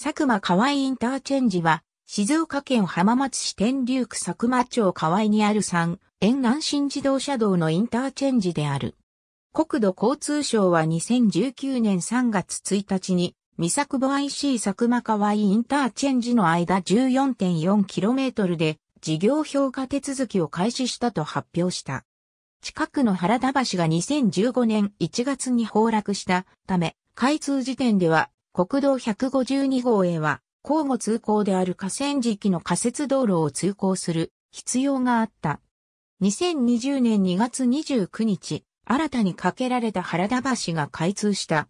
佐久間河合インターチェンジは、静岡県浜松市天竜区佐久間町河合にある山、沿岸新自動車道のインターチェンジである。国土交通省は2019年3月1日に、三作保 IC 佐久間河合インターチェンジの間 14.4km で、事業評価手続きを開始したと発表した。近くの原田橋が2015年1月に崩落したため、開通時点では国道152号へは、交互通行である河川敷の仮設道路を通行する必要があった。2020年2月29日、新たに架けられた原田橋が開通した。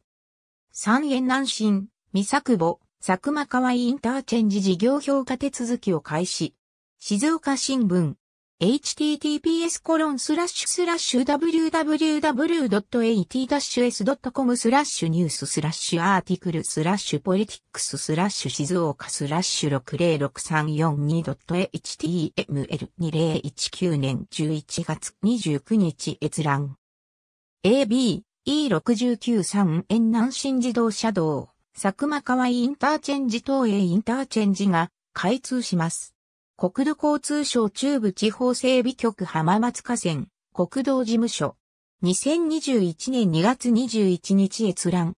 三円南新、三作母、佐久間川インターチェンジ事業評価手続きを開始。静岡新聞、https コロンスラッシュスラッシュ www.at-s.com スラッシュニューススラッシュアーティクルスラッシュポリティックススラッシュ静岡スラッシュ 606342.html2019 年11月29日閲覧 AB E693 沿南新自動車道佐久間川インターチェンジ東映インターチェンジが開通します。国土交通省中部地方整備局浜松河川国道事務所。2021年2月21日閲覧。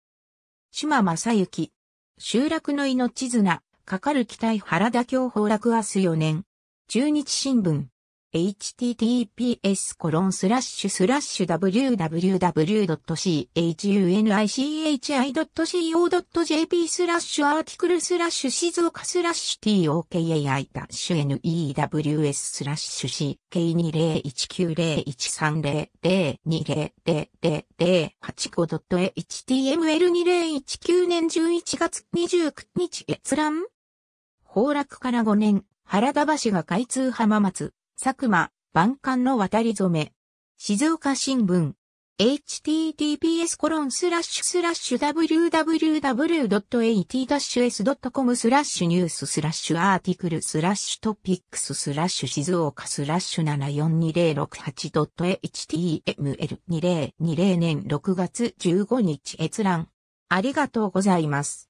島正幸。集落の命綱、かかる期待原田京崩落明日4年。中日新聞。https コロンスラッシュスラッシュ www.chunich.co.jp i スラッシュアーティクルスラッシュ静岡スラッシュ tokai-news スラッシュ ck20190130000085.html2019 年11月29日閲覧崩落から5年原田橋が開通浜松佐久間、万感の渡り染め。静岡新聞。https コロンスラッシュスラッシュ www.at-s.com スラッシュニューススラッシュアーティクルスラッシュトピックススラッシュ静岡スラッシュ 74206.html2020 年6月15日閲覧。ありがとうございます。